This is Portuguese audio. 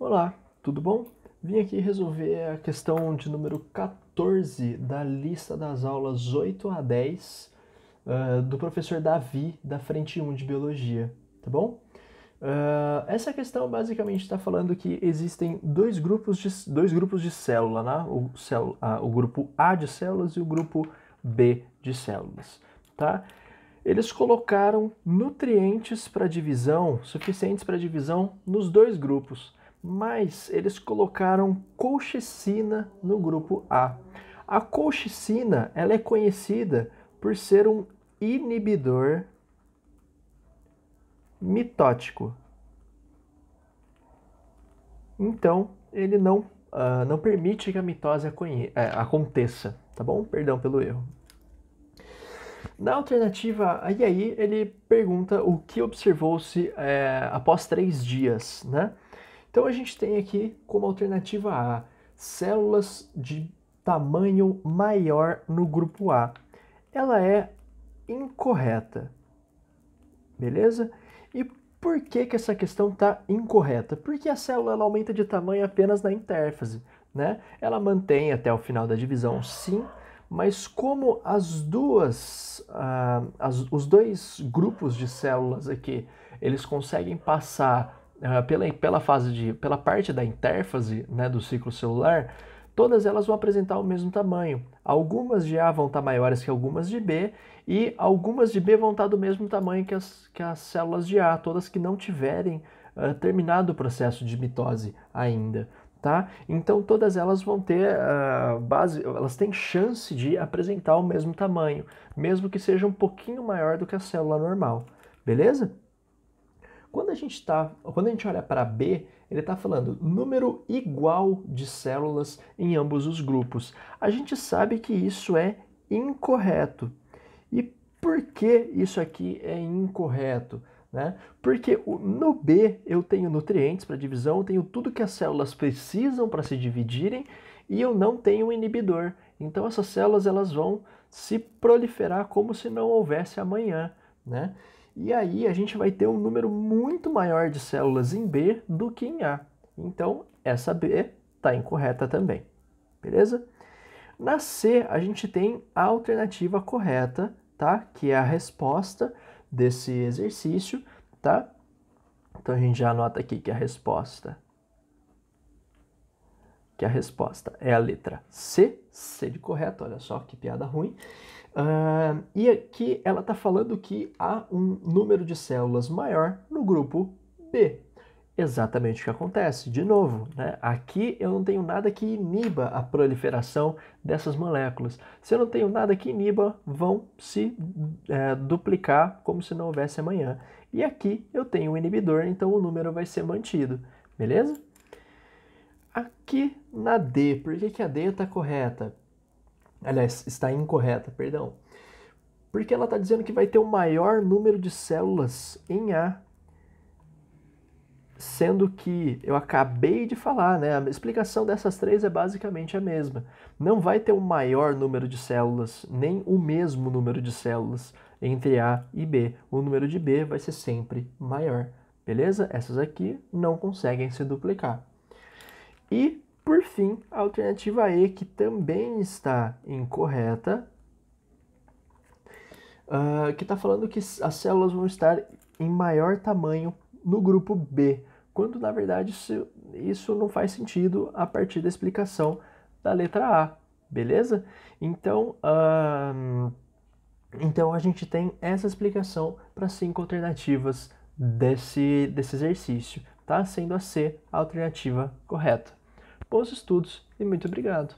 Olá, tudo bom? Vim aqui resolver a questão de número 14 da lista das aulas 8 a 10 uh, eh, do professor Davi da Frente 1 de Biologia, tá bom? Uh, essa questão basicamente está falando que existem dois grupos de, dois grupos de célula, né? o, célula, uh, o grupo A de células e o grupo B de células, tá? eles colocaram nutrientes para divisão, suficientes para divisão, nos dois grupos mas eles colocaram colchicina no grupo A. A colchicina ela é conhecida por ser um inibidor mitótico. Então, ele não, uh, não permite que a mitose é, aconteça, tá bom? Perdão pelo erro. Na alternativa, aí, aí ele pergunta o que observou-se é, após três dias, né? Então a gente tem aqui como alternativa A, células de tamanho maior no grupo A. Ela é incorreta. Beleza? E por que, que essa questão está incorreta? Porque a célula aumenta de tamanho apenas na intérfase, né? Ela mantém até o final da divisão, sim, mas como as duas, ah, as, os dois grupos de células aqui, eles conseguem passar ah, pela, pela fase de, pela parte da intérfase né, do ciclo celular, todas elas vão apresentar o mesmo tamanho. Algumas de A vão estar tá maiores que algumas de B e algumas de B vão estar tá do mesmo tamanho que as, que as células de A, todas que não tiverem uh, terminado o processo de mitose ainda. Tá? Então todas elas vão ter uh, base, elas têm chance de apresentar o mesmo tamanho, mesmo que seja um pouquinho maior do que a célula normal, beleza? Quando a gente está, quando a gente olha para B, ele está falando número igual de células em ambos os grupos. A gente sabe que isso é incorreto. E por que isso aqui é incorreto? Né? Porque no B eu tenho nutrientes para divisão, eu tenho tudo que as células precisam para se dividirem e eu não tenho um inibidor. Então essas células elas vão se proliferar como se não houvesse amanhã. Né? E aí a gente vai ter um número muito maior de células em B do que em A. Então, essa B está incorreta também, beleza? Na C, a gente tem a alternativa correta, tá? Que é a resposta desse exercício, tá? Então, a gente já anota aqui que é a resposta que a resposta é a letra C, C de correto, olha só que piada ruim. Uh, e aqui ela está falando que há um número de células maior no grupo B. Exatamente o que acontece, de novo, né? aqui eu não tenho nada que iniba a proliferação dessas moléculas. Se eu não tenho nada que iniba, vão se é, duplicar como se não houvesse amanhã. E aqui eu tenho um inibidor, então o número vai ser mantido, beleza? aqui na D. Por que, que a D está correta? Aliás, está incorreta, perdão. Porque ela está dizendo que vai ter o maior número de células em A. Sendo que eu acabei de falar, né? A explicação dessas três é basicamente a mesma. Não vai ter o maior número de células, nem o mesmo número de células entre A e B. O número de B vai ser sempre maior, beleza? Essas aqui não conseguem se duplicar. E, por fim, a alternativa E, que também está incorreta, uh, que está falando que as células vão estar em maior tamanho no grupo B, quando na verdade isso, não faz sentido a partir da explicação da letra A, beleza? Então, uh, então a gente tem essa explicação para cinco alternativas desse, desse exercício, tá? Sendo a C a alternativa correta bons estudos e muito obrigado.